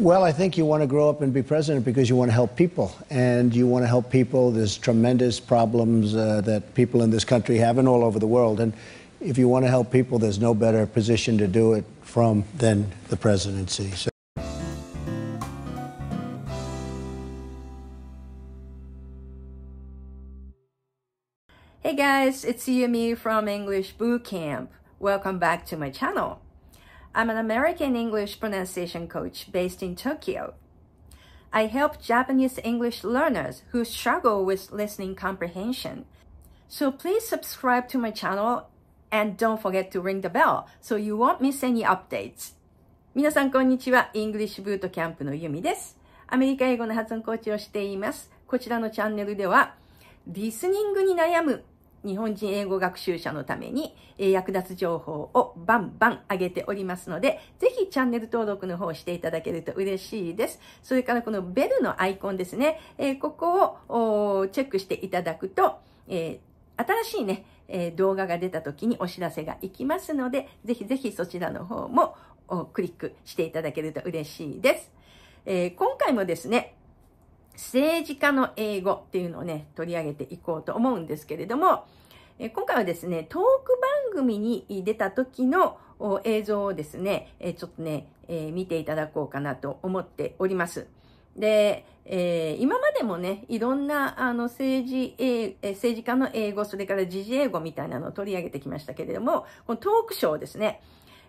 Well, I think you want to grow up and be president because you want to help people. And you want to help people. There's tremendous problems uh, that people in this country have and all over the world. And if you want to help people, there's no better position to do it from than the presidency. So Hey guys, it's Yumi from English Boot Camp. Welcome back to my channel. I'm an American English pronunciation coach based in Tokyo. I help Japanese English learners who struggle with listening comprehension. So please subscribe to my channel and don't forget to ring the bell so you won't miss any updates. 皆さんこんにちは。イングリッシュブートキャンプのゆみです。アメリカ英語の発音コーチをしています。こちらのチャンネルでは、リスニングに悩む日本人英語学習者のために、えー、役立つ情報をバンバン上げておりますので、ぜひチャンネル登録の方をしていただけると嬉しいです。それからこのベルのアイコンですね、えー、ここをチェックしていただくと、えー、新しいね、え動画が出た時にお知らせがいきますので、ぜひぜひそちらの方もクリックしていただけると嬉しいです。え今回もですね、政治家の英語っていうのをね、取り上げていこうと思うんですけれども、え今回はですね、トーク番組に出た時の映像をですね、えちょっとね、え見ていただこうかなと思っております。で、えー、今までもね、いろんなあの政治、えー、政治家の英語、それから時事英語みたいなのを取り上げてきましたけれども、このトークショーですね。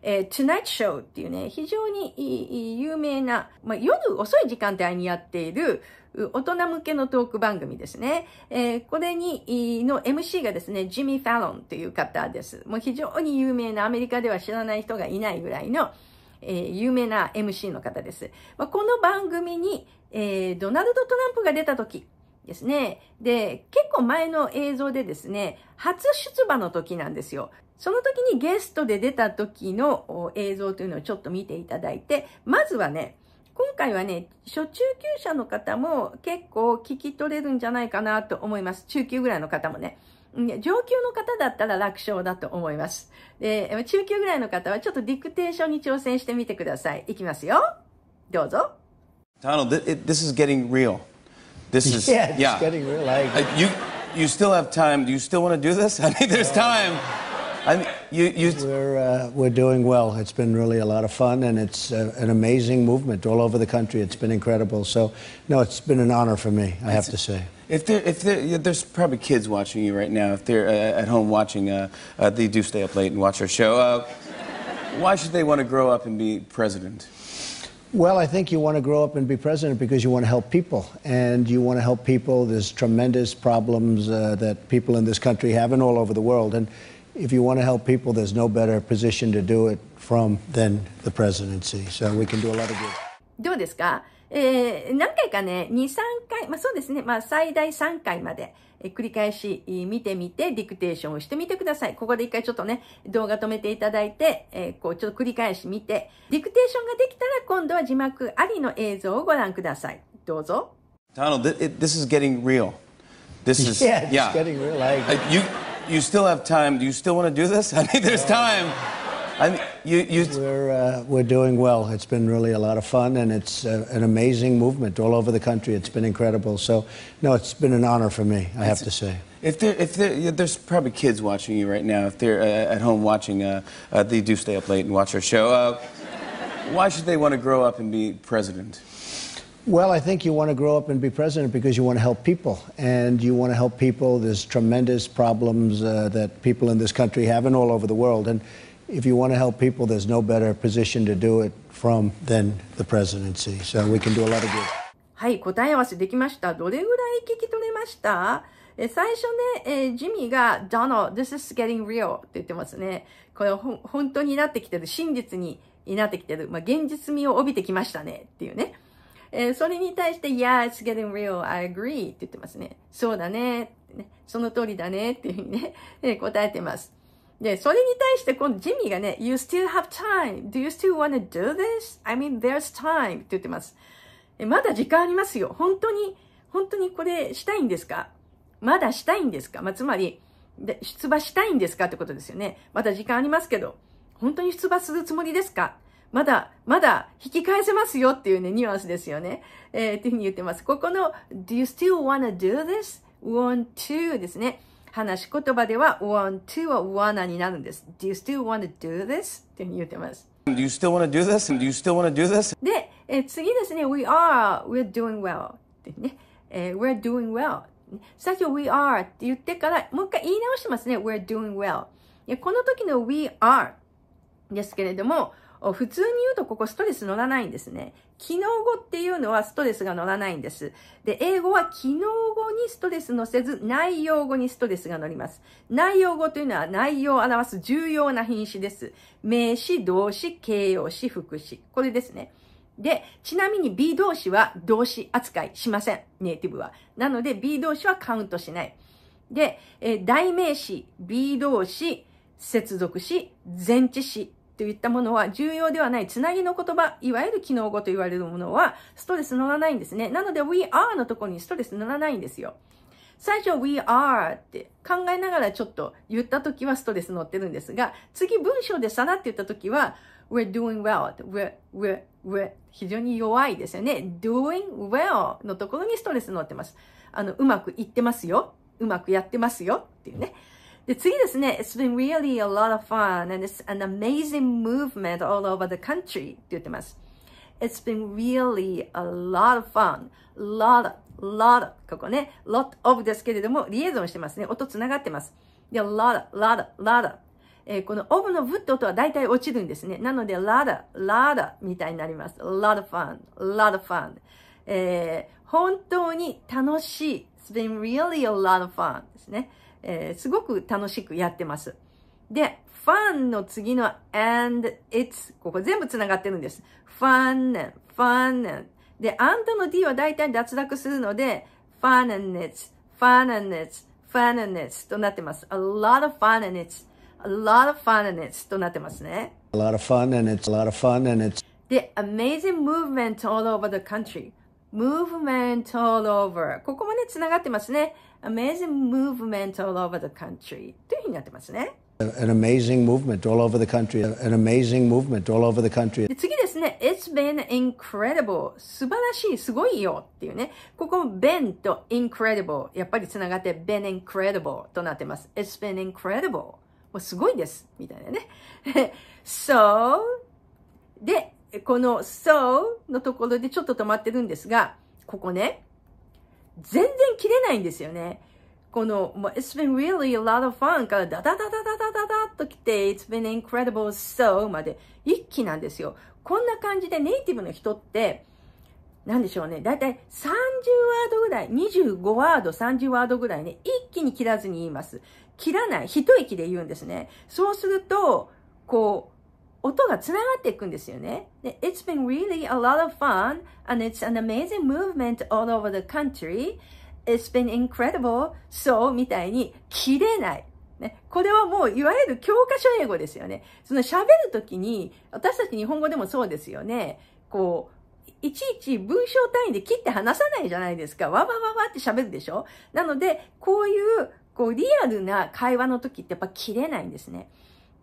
えー、Tonight Show っていうね、非常に有名な、まあ、夜遅い時間帯にやっている、大人向けのトーク番組ですね。えー、これに、の MC がですね、ジミー・ファロンという方です。もう非常に有名な、アメリカでは知らない人がいないぐらいの、えー、有名な MC の方です。まあ、この番組に、えー、ドナルド・トランプが出た時、ですね。で、結構前の映像でですね、初出馬の時なんですよ。その時にゲストで出た時の映像というのをちょっと見ていただいて、まずはね、今回はね、初中級者の方も結構聞き取れるんじゃないかなと思います。中級ぐらいの方もね。上級の方だったら楽勝だと思います。で、中級ぐらいの方はちょっとディクテーションに挑戦してみてください。いきますよ。どうぞ。Donald, this is getting real. This is yeah, yeah. getting real. Like, uh, you you still have time. Do you still want to do this? I mean, there's time. I mean, you, you... We're, uh, we're doing well. It's been really a lot of fun, and it's uh, an amazing movement all over the country. It's been incredible. So, no, it's been an honor for me, I have to say. If, there, if there, there's probably kids watching you right now, if they're uh, at home watching, uh, uh, they do stay up late and watch our show. Uh, why should they want to grow up and be president? Well, I think you want to grow up and be president because you want to help people. And you want to help people. There's tremendous problems uh, that people in this country have and all over the world. And if you want to help people, there's no better position to do it from than the presidency. So we can do a lot of good. どうですかえー、何回かね、2、3回、まあそうですね、まあ最大3回まで、え繰り返し見てみて、ディクテーションをしてみてください。ここで一回ちょっとね、動画止めていただいて、えー、こう、ちょっと繰り返し見て、ディクテーションができたら今度は字幕ありの映像をご覧ください。どうぞ。Donald, this is getting real. This is, yeah, it's yeah. getting real. Like... You, you still have time. Do you still want to do this? I think there's time. I you, you we're, uh, we're doing well. It's been really a lot of fun, and it's uh, an amazing movement all over the country. It's been incredible. So, no, it's been an honor for me, I have to say. If, there, if there, there's probably kids watching you right now, if they're uh, at home watching, uh, uh, they do stay up late and watch our show. Uh, why should they want to grow up and be president? Well, I think you want to grow up and be president because you want to help people. And you want to help people. There's tremendous problems uh, that people in this country have and all over the world. And if you want to help people, there's no better position to do it from than the presidency. So we can do a lot of good. はい、答え合わせできました。どれぐらい聞き取れましたえ最初ね、えー、ジミーが、Donald, this is getting real って言ってますね。これほ本当になってきてる。真実になってきてる。まあ、現実味を帯びてきましたね。っていうね。えー、それに対して、Yeah, it's getting real. I agree. って言ってますね。そうだね。ねその通りだね。っていうふうにね、えー、答えてます。で、それに対してこのジミーがね、You still have time. Do you still wanna do this? I mean, there's time. って言ってます。まだ時間ありますよ。本当に、本当にこれしたいんですかまだしたいんですかまあ、つまり、出馬したいんですかってことですよね。まだ時間ありますけど、本当に出馬するつもりですかまだ、まだ引き返せますよっていうね、ニュアンスですよね。えー、っていうふうに言ってます。ここの、do you still wanna do this? want to ですね。話し言葉では want to は wanna になるんです。Do you still wanna do this? って言ってます。Do you still wanna do this? Do you still wanna do this? で、え次ですね、we are, we're doing well ってね、え we're doing well 最初 we are って言ってから、もう一回言い直しますね。we're doing well。この時の we are ですけれども、普通に言うとここストレス乗らないんですね。機能語っていうのはストレスが乗らないんです。で、英語は機能語にストレス乗せず、内容語にストレスが乗ります。内容語というのは内容を表す重要な品詞です。名詞、動詞、形容詞、副詞。これですね。で、ちなみに B 動詞は動詞扱いしません。ネイティブは。なので B 動詞はカウントしない。で、代名詞、B 動詞、接続詞、前置詞といったものは重要ではないつなぎの言葉、いわゆる機能語と言われるものはストレス乗らないんですね。なので we are のところにストレス乗らないんですよ。最初 we are って考えながらちょっと言った時はストレス乗ってるんですが、次文章でさらって言った時は we're doing well we're, we're, we're 非常に弱いですよね。doing well のところにストレス乗ってます。あの、うまくいってますよ。うまくやってますよっていうね。で、次ですね、It's been really a lot of fun and it's an amazing movement all over the country って言ってます。It's been really a lot of fun. lot, lot, ここね、lot of ですけれども、リエゾンしてますね。音つながってます。で、lot, lot, lot. えー、この of の v って音は大体落ちるんですね。なので、lot, lot みたいになります。lot of fun, lot of fun. えー、本当に楽しい。It's been really a lot of fun ですね。えー、すごく楽しくやってます。で、fun の次の and it's ここ全部繋がってるんです。fun, fun で、and の d は大体脱落するので fun and it's, fun and it's, fun and it's となってます。a lot of fun and it's, a lot of fun and it's となってますね。a lot of fun and it's, a lot of fun and it's で、amazing movement all over the country movement all over。ここもね、つながってますね。amazing movement all over the country というふうになってますね。An amazing movement all over the country. An amazing movement all over the country. で次ですね。It's been incredible. 素晴らしい、すごいよっていうね。ここ、been と incredible。やっぱりつながって been incredible となってます。It's been incredible. もうすごいです。みたいなね。so, で、この so のところでちょっと止まってるんですが、ここね、全然切れないんですよね。この、It's been really a lot of fun からダダダダダダダダっと来て、It's been incredible so まで一気なんですよ。こんな感じでネイティブの人って、なんでしょうね。だいたい30ワードぐらい、25ワード、30ワードぐらいね、一気に切らずに言います。切らない、一息で言うんですね。そうすると、こう、音がつながっていくんですよね。で、It's been really a lot of fun and it's an amazing movement all over the country. It's been incredible. So みたいに切れない。ね、これはもういわゆる教科書英語ですよね。その喋るときに、私たち日本語でもそうですよね。こう、いちいち文章単位で切って話さないじゃないですか。わわわわって喋るでしょなので、こういう、こう、リアルな会話の時ってやっぱ切れないんですね。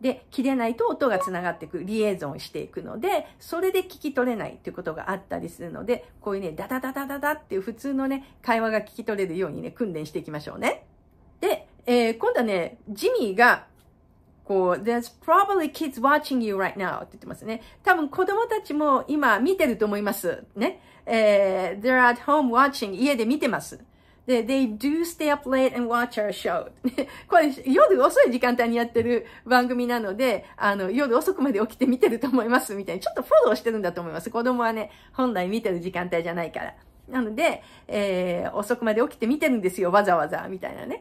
で、切れないと音が繋がっていく、リエゾンしていくので、それで聞き取れないっていうことがあったりするので、こういうね、ダダダダダダっていう普通のね、会話が聞き取れるようにね、訓練していきましょうね。で、えー、今度はね、ジミーが、こう、there's probably kids watching you right now って言ってますね。多分子供たちも今見てると思います。ね。えー、they're at home watching 家で見てます。で、they do stay up late and watch our show. これ夜遅い時間帯にやってる番組なので、あの、夜遅くまで起きて見てると思いますみたいに、ちょっとフォローしてるんだと思います。子供はね、本来見てる時間帯じゃないから。なので、えー、遅くまで起きて見てるんですよ、わざわざ、みたいなね。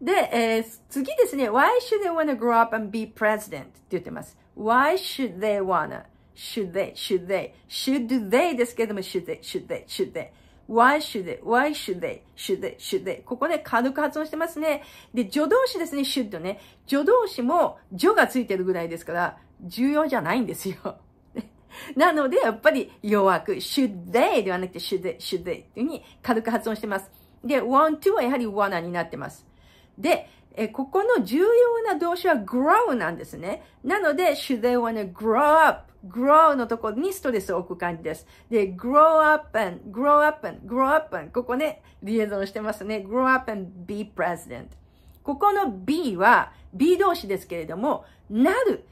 で、えー、次ですね、why should they wanna grow up and be president? って言ってます。why should they wanna? should they, should they, should they ですけども、should they, should they, should they. why should they, why should they, should they, should they. ここで軽く発音してますね。で、助動詞ですね、should ね。助動詞も助がついてるぐらいですから、重要じゃないんですよ。なので、やっぱり弱く、should they ではなくて should they, should they というふうに軽く発音してます。で、want to はやはり wanna になってます。で、えここの重要な動詞は grow なんですね。なので、should they wanna grow up? grow のところにストレスを置く感じです。で、grow up and, grow up and, grow up and, ここね、リエゾンしてますね。grow up and be president. ここの B は B 動詞ですけれども、なる。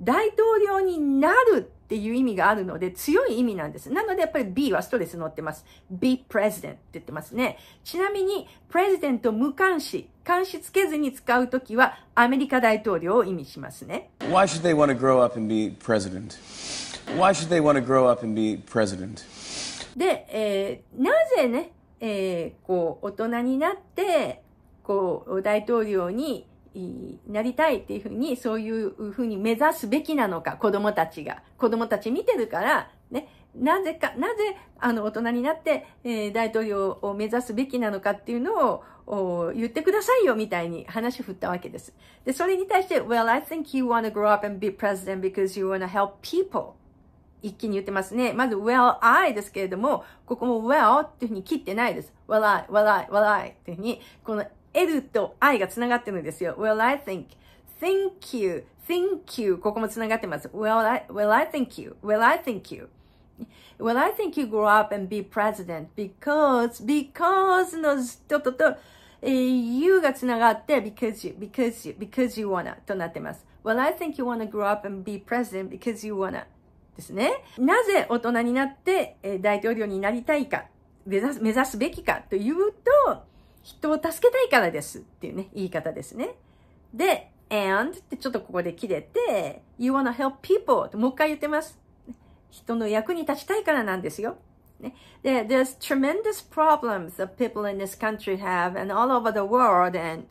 大統領になるっていう意味があるので、強い意味なんです。なので、やっぱり B はストレス乗ってます。be president って言ってますね。ちなみに、president 無関視、関視つけずに使うときは、アメリカ大統領を意味しますね。Why should they want to grow up and be president?Why should they want to grow up and be president? で、えー、なぜね、えー、こう、大人になって、こう、大統領になりたいっていうふうに、そういうふうに目指すべきなのか、子供たちが。子供たち見てるから、ね、なぜか、なぜ、あの、大人になって、えー、大統領を目指すべきなのかっていうのを、言ってくださいよ、みたいに話振ったわけです。で、それに対して、Well, I think you wanna grow up and be president because you wanna help people. 一気に言ってますね。まず、well, I ですけれども、ここも well っていうふうに切ってないです。well, I, well, I, well, I っていうふうに、この L と I がつながってるんですよ。w e l l I think? Thank you. Thank you. ここもつながってます。w e l l I, will I thank you? Will I thank you? Well, I think you grow up and be president because, because の人とと、えー、you がつながって because you, because you, because you wanna となってます。Well, I think you wanna grow up and be president because you wanna ですね。なぜ大人になって、えー、大統領になりたいか、目指す、目指すべきかというと、人を助けたいからですっていうね、言い方ですね。で、and ってちょっとここで切れて、you wanna help people ってもう一回言ってます。人の役に立ちたいからなんですよ。ね、で、there's tremendous problems that people in this country have and all over the world and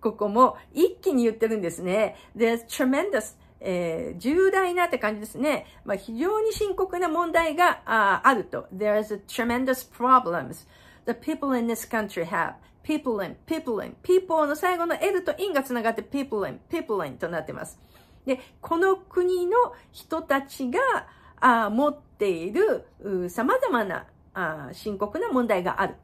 ここも一気に言ってるんですね。there's tremendous えー、重大なって感じですね。まあ、非常に深刻な問題がああると。There's a tremendous problems. the people in this country have people and people and people の最後の L と in がつながって people and people and となってます。で、この国の人たちがあ持っている様々なあ深刻な問題がある。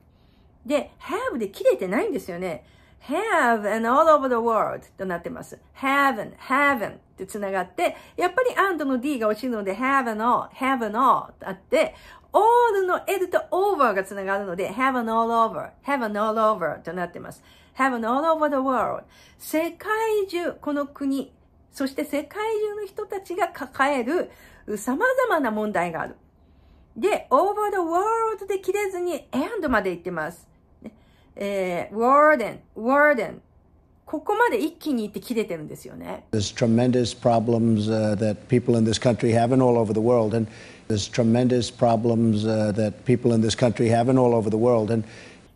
で、have で切れてないんですよね。have and all over the world となってます。have and have and ってつながって、やっぱり and の d が落ちるので have and all, have and all あって、all の l と over がつながるので、have an all over, have an all over となってます。have an all over the world. 世界中、この国、そして世界中の人たちが抱える様々な問題がある。で、over the world で切れずに and まで言ってます。えー、warden, warden ここまで一気にいって切れてるんですよね。There's tremendous problems、uh, that people in this country have and all over the world. And there's tremendous problems、uh, that people in this country have and all over the world. And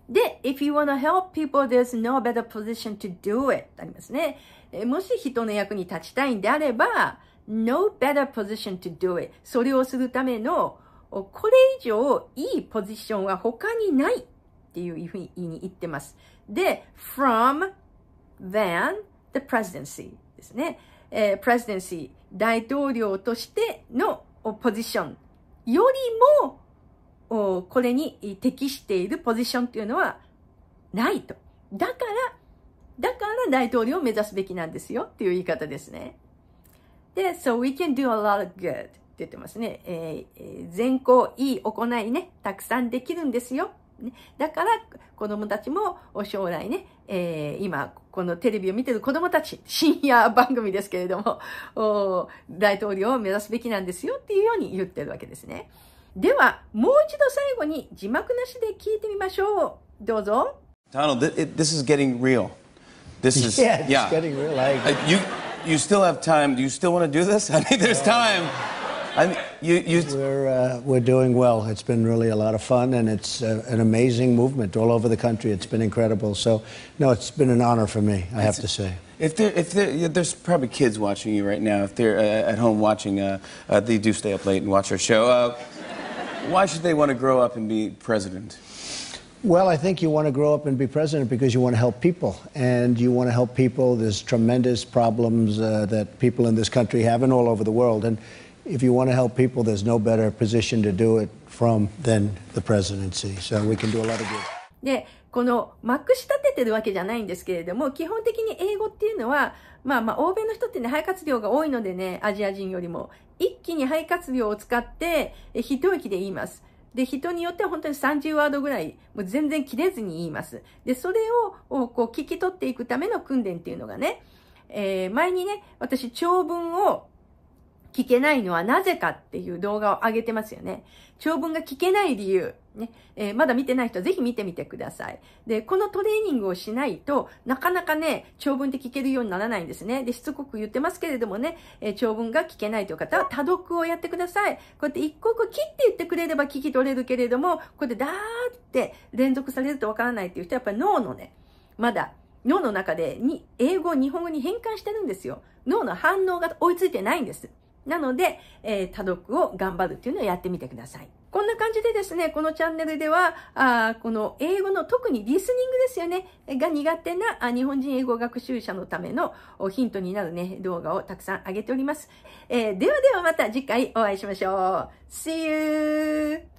で、if you wanna help people, there's no better position to do it ありますね。もし人の役に立ちたいんであれば、no better position to do it それをするための、これ以上いいポジションは他にないっていうふうに言ってます。で、from than the presidency ですね。えー、presidency 大統領としてのポジションよりもおこれに適しているポジションというのはないと。だから、だから大統領を目指すべきなんですよっていう言い方ですね。で、so we can do a lot of good って言ってますね。えー、善行、いい行いね、たくさんできるんですよね、だから子供たちも将来ね、えー、今このテレビを見てる子供たち、深夜番組ですけれども、大統領を目指すべきなんですよっていうように言ってるわけですね。では、もう一度最後に字幕なしで聞いてみましょう。どうぞ。Donald, this is getting real. This is yeah, it's yeah. getting real. Like... You, you still have time. Do you still want to do this? I mean, there's time. I mean, you, you we're, uh, we're doing well. It's been really a lot of fun, and it's uh, an amazing movement all over the country. It's been incredible. So, no, it's been an honor for me, I have to say. If, there, if there, there's probably kids watching you right now, if they're uh, at home watching, uh, uh, they do stay up late and watch our show. Uh, why should they want to grow up and be president? Well, I think you want to grow up and be president because you want to help people. And you want to help people. There's tremendous problems uh, that people in this country have and all over the world. And if you want to help people, there's no better position to do it from than the presidency. So we can do a lot of good. で、この、まくし立ててるわけじゃないんですけれども、基本的に英語っていうのは、まあまあ、欧米の人ってね、肺活量が多いのでね、アジア人よりも、一気に肺活量を使って、一息で言います。で、人によっては本当に30ワードぐらい、もう全然切れずに言います。で、それを、こう、聞き取っていくための訓練っていうのがね、えー、前にね、私、長文を、聞けないのはなぜかっていう動画を上げてますよね。長文が聞けない理由。ねえー、まだ見てない人はぜひ見てみてください。で、このトレーニングをしないとなかなかね、長文って聞けるようにならないんですね。で、しつこく言ってますけれどもね、えー、長文が聞けないという方は多読をやってください。こうやって一刻切って言ってくれれば聞き取れるけれども、こうやってダーって連続されるとわからないっていう人はやっぱり脳のね、まだ脳の中でに英語を日本語に変換してるんですよ。脳の反応が追いついてないんです。なので、えー、多読を頑張るっていうのをやってみてください。こんな感じでですね、このチャンネルでは、あこの英語の特にリスニングですよね、が苦手な日本人英語学習者のためのヒントになるね、動画をたくさん上げております。えー、ではではまた次回お会いしましょう。See you!